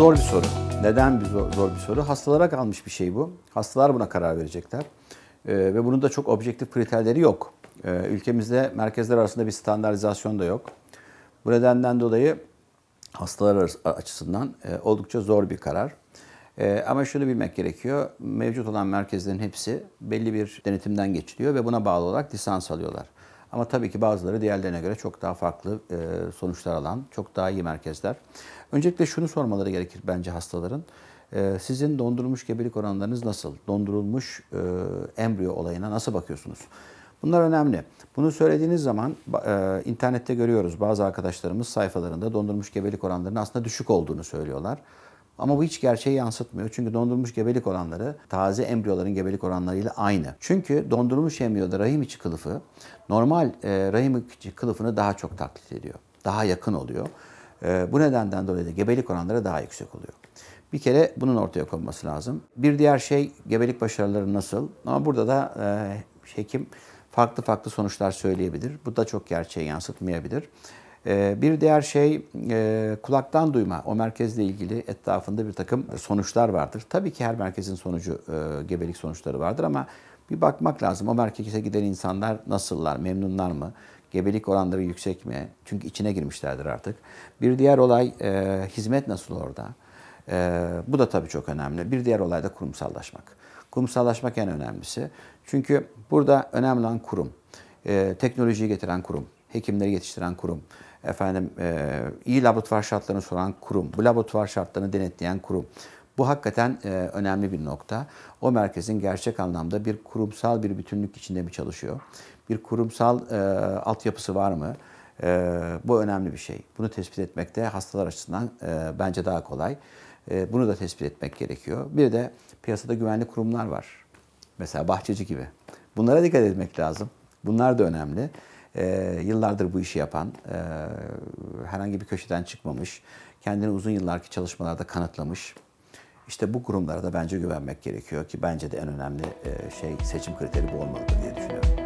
zor bir soru. Neden bir zor, zor bir soru? Hastalara kalmış bir şey bu. Hastalar buna karar verecekler. Ee, ve bunun da çok objektif kriterleri yok. Ee, ülkemizde merkezler arasında bir standartizasyon da yok. Bu nedenden dolayı hastalar açısından e, oldukça zor bir karar. E, ama şunu bilmek gerekiyor. Mevcut olan merkezlerin hepsi belli bir denetimden geçiliyor ve buna bağlı olarak lisans alıyorlar. Ama tabii ki bazıları diğerlerine göre çok daha farklı e, sonuçlar alan, çok daha iyi merkezler. Öncelikle şunu sormaları gerekir bence hastaların. E, sizin dondurulmuş gebelik oranlarınız nasıl? Dondurulmuş e, embriyo olayına nasıl bakıyorsunuz? Bunlar önemli. Bunu söylediğiniz zaman e, internette görüyoruz bazı arkadaşlarımız sayfalarında dondurmuş gebelik oranlarının aslında düşük olduğunu söylüyorlar. Ama bu hiç gerçeği yansıtmıyor. Çünkü dondurulmuş gebelik oranları taze embriyoların gebelik oranlarıyla aynı. Çünkü dondurulmuş embriyoda rahim içi kılıfı normal e, rahim içi kılıfını daha çok taklit ediyor. Daha yakın oluyor. E, bu nedenden dolayı da gebelik oranları daha yüksek oluyor. Bir kere bunun ortaya konması lazım. Bir diğer şey gebelik başarıları nasıl? Ama burada da e, hekim farklı farklı sonuçlar söyleyebilir. Bu da çok gerçeği yansıtmayabilir. Ee, bir diğer şey e, kulaktan duyma. O merkezle ilgili etrafında bir takım sonuçlar vardır. Tabii ki her merkezin sonucu e, gebelik sonuçları vardır ama bir bakmak lazım. O merkeze giden insanlar nasıllar, memnunlar mı? Gebelik oranları yüksek mi? Çünkü içine girmişlerdir artık. Bir diğer olay e, hizmet nasıl orada? bu da tabii çok önemli. Bir diğer olay da kurumsallaşmak. Kurumsallaşmak en önemlisi. Çünkü burada önemli olan kurum. E, teknolojiyi getiren kurum, hekimleri yetiştiren kurum, efendim e, iyi laboratuvar şartlarını soran kurum, bu laboratuvar şartlarını denetleyen kurum. Bu hakikaten e, önemli bir nokta. O merkezin gerçek anlamda bir kurumsal bir bütünlük içinde mi çalışıyor? Bir kurumsal e, altyapısı var mı? E, bu önemli bir şey. Bunu tespit etmek de hastalar açısından e, bence daha kolay. E, bunu da tespit etmek gerekiyor. Bir de piyasada güvenli kurumlar var. Mesela Bahçeci gibi. Bunlara dikkat etmek lazım. Bunlar da önemli e, yıllardır bu işi yapan, e, herhangi bir köşeden çıkmamış, kendini uzun yıllarki çalışmalarda kanıtlamış. İşte bu kurumlara da bence güvenmek gerekiyor ki bence de en önemli e, şey seçim kriteri bu olmalıdır diye düşünüyorum.